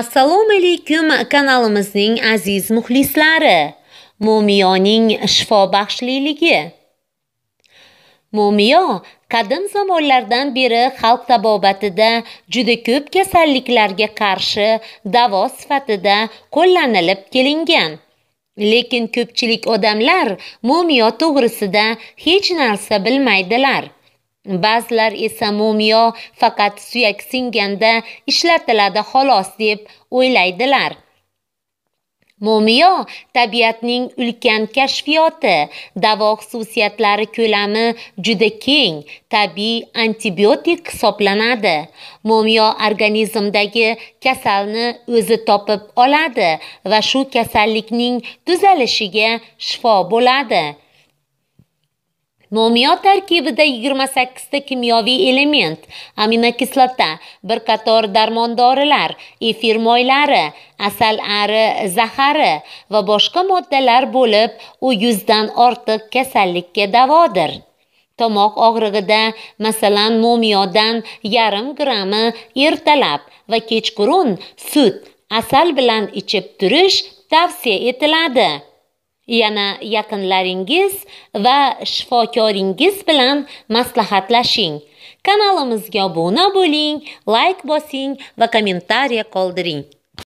Assalomu alaykum kanalimizning aziz muxlislari. Mumiyoning shifo baxshliligi. Mumiyo qadim zamonlardan beri xalq tabobatida juda ko'p kasalliklarga qarshi davo sifatida qo'llanilib kelingan. Lekin ko'pchilik odamlar mumiyo to'g'risida hech narsa bilmaydilar. Ba'zilar esa mumiyo faqat suyak singanda ishlatiladi xolos deb o'ylaydilar. Mumiyo tabiatning ulkan kashfiyoti, davo xususiyatlari ko'lami juda keng, tabiiy antibiotik hisoblanadi. Mumiyo organizmdagi kasalni o'zi topib oladi va shu kasallikning tuzalishiga shifo bo'ladi. Nomiyo tarkibida 28 ta kimyoviy element, aminokislota, bir qator darmondorilar, efir moylari, asal ari zahari va boshqa moddalar bo'lib, u 100 dan ortiq kasallikka davodir. Tomoq og'rig'ida, masalan, mumiyodan yarim grammi ertalab va kechqurun sut, asal bilan ichib turish tavsiya etiladi. yana yaqinlaringiz va shifokoringiz bilan maslahatlashing. Kanalimizga obuna bo'ling, like bosing va kommentariya qoldiring.